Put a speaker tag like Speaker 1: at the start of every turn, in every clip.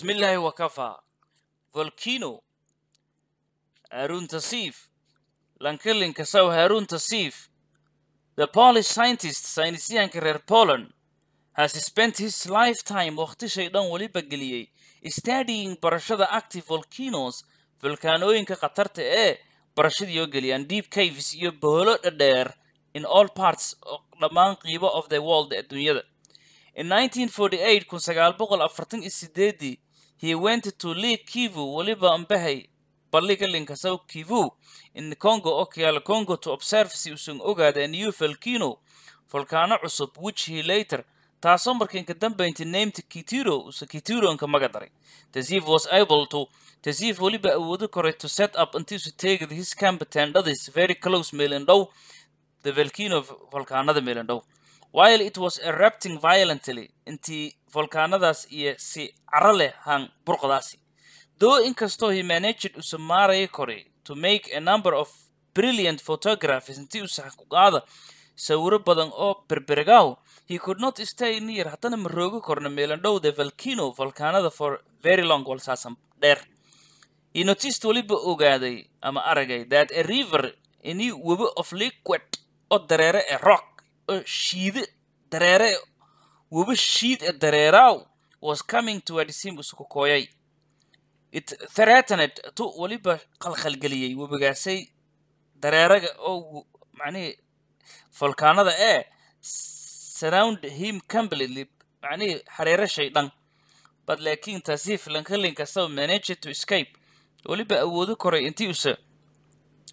Speaker 1: bismillahi wakafa volcano harunta siif lankilinka saw harunta siif the polish scientist saynisyahanka reer poland has spent his lifetime wakhtishay dhan weliba geliyey studying barashada active volcanoes volkaanooyinka khatarta ee barashadii oo geliyaan deep caves iyo boholo dhadheer in all parts dhammaan qiibo of the world ee adduunyada in 1948 kun sagaal boqol afartan iyo He went to Lake Kivu, waliba mbahay balliga linkasaw Kivu in Congo okial Congo to observe si usun ogaada a new volcano volcano cusub which he later taasoo ka dambaynta named kitiro usa Kituronka magadaray Tazif was able to Tazif waliba awoodo koray to set up until su taagad his camp tendadis very close meel and dow the volcano volcanada meel and dow while it was erupting violently intii volkaanadaas iyo si caro leh han burqdaasi though inkastoo he managed uu samaaraya kore to make a number of brilliant photographies intii uu sax ku qaada sawiro badan oo berbergaaw he could not stay near haddana ma roogi meelandhow meelandhowda valkino volkaanada for very long walsaasan dheer he noticed weliba ogaaday ama aragay that a river ini webi of liquid oo dareere ee rock shiide dareere webi shiid ee dareeraaw was coming towards him isu kokooyay it threatened tu weliba qalqalgeliyey webigaasay dareeraga oo macnihii folkaanada ee surround him completely macnihii xariirashay dhan bad laakiin taasiif lankalin kastaba manage to escape weliba awoodi koray intii use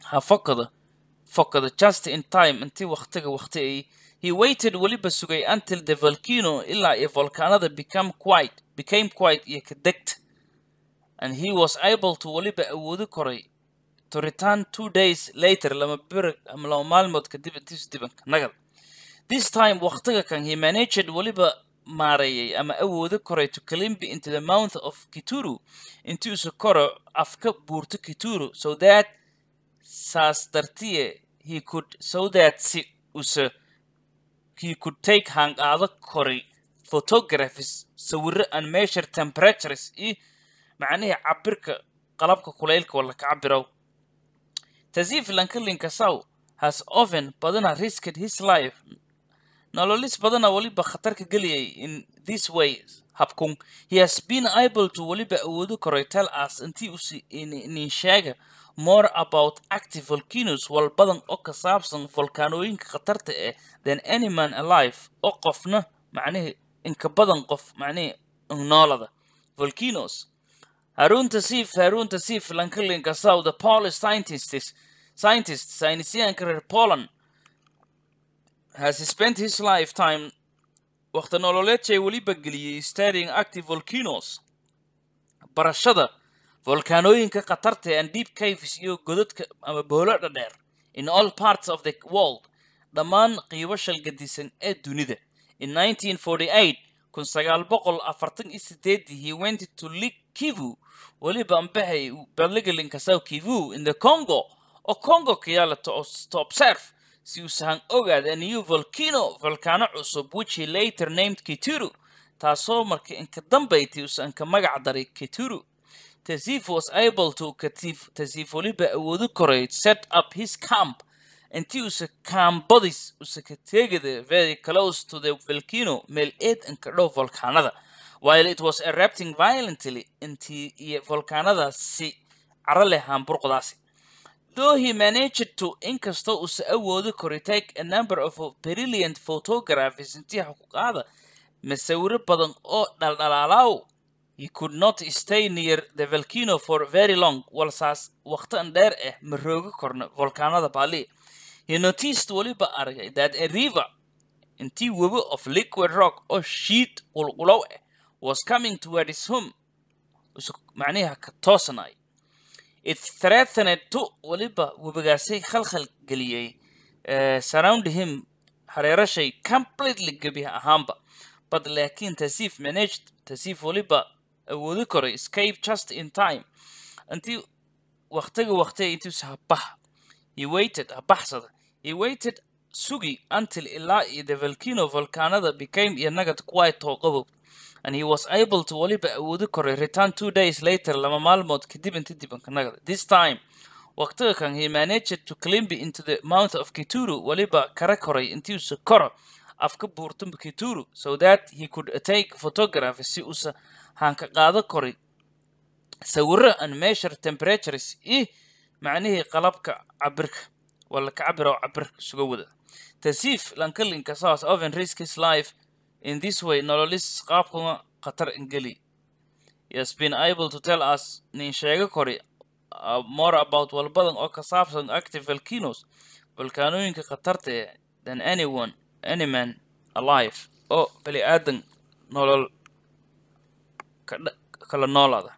Speaker 1: ha fokada fokada just in time intii waktiga wakti ay He waited weliba sugay until the volcano ilaa ay volkaanada became quiet became quiet iyo kadegta and he was able to weliba awoodi koray to return two days later lama bir lama maalmood kadib intiisu dibanka nagad this time waqtiga kan he managed weliba maareeyey ama awoodi koray to kalimbi into the mouth of kituru intiisu koro afka buurto kituru so that saas dartiye he could so that si use he could take hangaado koray photographies sawiro and measure temperatures i macnihii cabirka qalabka kulaylka wala ka cabiraw tasiif lankalinka has often badana risked his life nololis badana weliba khatarka geliyay in this way habkun he has been able to weliba awoodo koray tell us intii uinin sheega more about active volcanos wal badan oo ka saabsan volkaanooyinka khatarta ah than any man alive oo qofna macnihii inka badan qof macnihii noolada volcanos haruunta siif haruunta siif lankalinka south the polish scientists scientists saynisyahanka reer poland has spent his lifetime wakhti nololeedshay weliba geliyey staring active volcanoes barashada volkaanooyinka khatarta ee ah andeep caves iyo godadka ama boolo dhadheer in all parts of the world dhammaan qiibo shalgadisan ee dunida in boqol afartan iyo he went to Lake Kivu weliba ambahay Belgalinka South Kivu in the Congo oo Congo kayaa to, to observe si uusahan ogaada new volcano volkaano cusub which he later named kituru taasoo marka inka dambaytay uusan ka magac daray kituru tasif was able to tasif weliba awoodo koray set up his camp intii uusa kaambadis uusa ka teegada very close to the volcano meel eed anka dhow volkaanada while it was erapting violently intii iyo volkaanadaasi caro leh haanburqdaasi though he managed to inkastoo uusa awoodi koray take a number of brilliant photographies intiixa ku masawiro badan oo dhaldhalaalaaw he could not stay near the volcano for very long walsaas waqti dheer ah ma rooga korna volkaanada baali he noticed waliba aragay that a river intii webi of liquid rock oo shiid qulqulow ah eh, was coming toward his home macnaha ka toosanaya ithreatned weliba webigaasi khalkhal geliyey eh, surround him hareerashay completely gebi ahaanba but laakiin tasiif managed tasiif weliba awoodi koray escape just in time intii waktiga waktiga intiisu habah he waited habaxsada he waited sugi until ilaa iyo the volcano volkaanada became iyo nagad quiet oo and he was able to waliba awoodi koray return two days later laba maalmood kadib inta dibankanagada this time waqtiga kan he managed to climbi into the mouth of kituru waliba kara koray intiusa koro afka buurto kituru so that he could take photography si uusa haanka qaado koray sawiro and measure temperatures i macnihii qalabka cabirka walaka cabir oo cabirka suga wada tasiif lankalinka saas oven risk his life In this way, nololis qaabkuma khatar geli. He has been able to tell us, nin sheega kori, uh, more about walbadan oo ka saabsan active volcanoes, volcanooyinka khatarta eh, than anyone, any man alive, oo bali aadan nolol kala noolaada.